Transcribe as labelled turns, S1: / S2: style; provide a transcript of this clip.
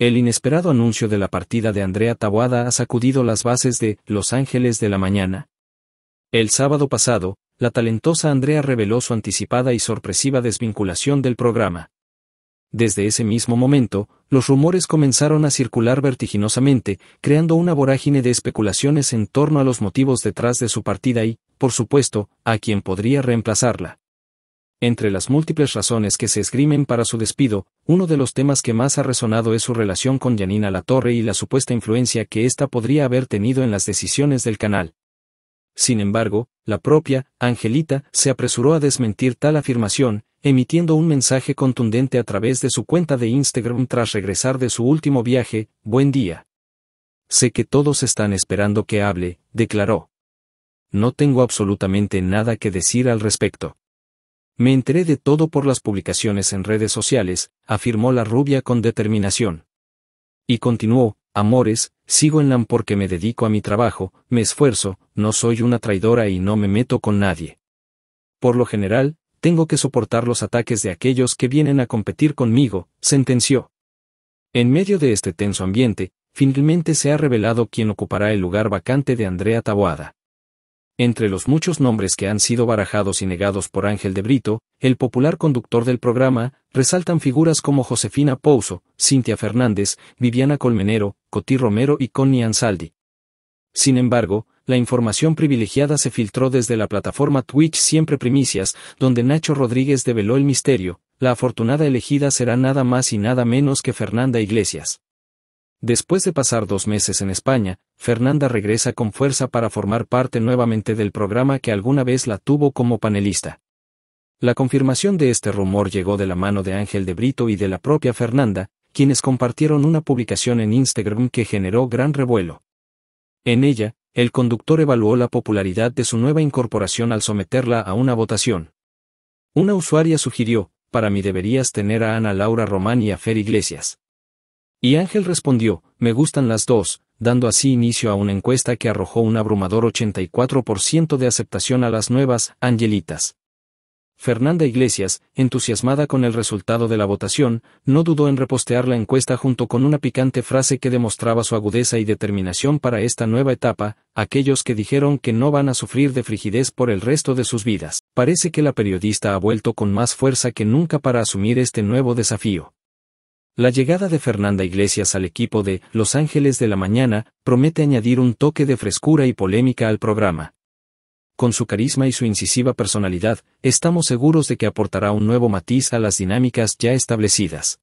S1: El inesperado anuncio de la partida de Andrea Tabuada ha sacudido las bases de Los Ángeles de la Mañana. El sábado pasado, la talentosa Andrea reveló su anticipada y sorpresiva desvinculación del programa. Desde ese mismo momento, los rumores comenzaron a circular vertiginosamente, creando una vorágine de especulaciones en torno a los motivos detrás de su partida y, por supuesto, a quien podría reemplazarla. Entre las múltiples razones que se esgrimen para su despido, uno de los temas que más ha resonado es su relación con Janina Latorre y la supuesta influencia que ésta podría haber tenido en las decisiones del canal. Sin embargo, la propia, Angelita, se apresuró a desmentir tal afirmación, emitiendo un mensaje contundente a través de su cuenta de Instagram tras regresar de su último viaje, Buen día. Sé que todos están esperando que hable, declaró. No tengo absolutamente nada que decir al respecto. Me enteré de todo por las publicaciones en redes sociales, afirmó la rubia con determinación. Y continuó, amores, sigo en LAM porque me dedico a mi trabajo, me esfuerzo, no soy una traidora y no me meto con nadie. Por lo general, tengo que soportar los ataques de aquellos que vienen a competir conmigo, sentenció. En medio de este tenso ambiente, finalmente se ha revelado quién ocupará el lugar vacante de Andrea Taboada. Entre los muchos nombres que han sido barajados y negados por Ángel de Brito, el popular conductor del programa, resaltan figuras como Josefina Pouso, Cintia Fernández, Viviana Colmenero, Coti Romero y Connie Ansaldi. Sin embargo, la información privilegiada se filtró desde la plataforma Twitch Siempre Primicias, donde Nacho Rodríguez develó el misterio, la afortunada elegida será nada más y nada menos que Fernanda Iglesias. Después de pasar dos meses en España, Fernanda regresa con fuerza para formar parte nuevamente del programa que alguna vez la tuvo como panelista. La confirmación de este rumor llegó de la mano de Ángel de Brito y de la propia Fernanda, quienes compartieron una publicación en Instagram que generó gran revuelo. En ella, el conductor evaluó la popularidad de su nueva incorporación al someterla a una votación. Una usuaria sugirió, para mí deberías tener a Ana Laura Román y a Fer Iglesias. Y Ángel respondió, me gustan las dos, dando así inicio a una encuesta que arrojó un abrumador 84% de aceptación a las nuevas angelitas. Fernanda Iglesias, entusiasmada con el resultado de la votación, no dudó en repostear la encuesta junto con una picante frase que demostraba su agudeza y determinación para esta nueva etapa, aquellos que dijeron que no van a sufrir de frigidez por el resto de sus vidas. Parece que la periodista ha vuelto con más fuerza que nunca para asumir este nuevo desafío. La llegada de Fernanda Iglesias al equipo de Los Ángeles de la Mañana promete añadir un toque de frescura y polémica al programa. Con su carisma y su incisiva personalidad, estamos seguros de que aportará un nuevo matiz a las dinámicas ya establecidas.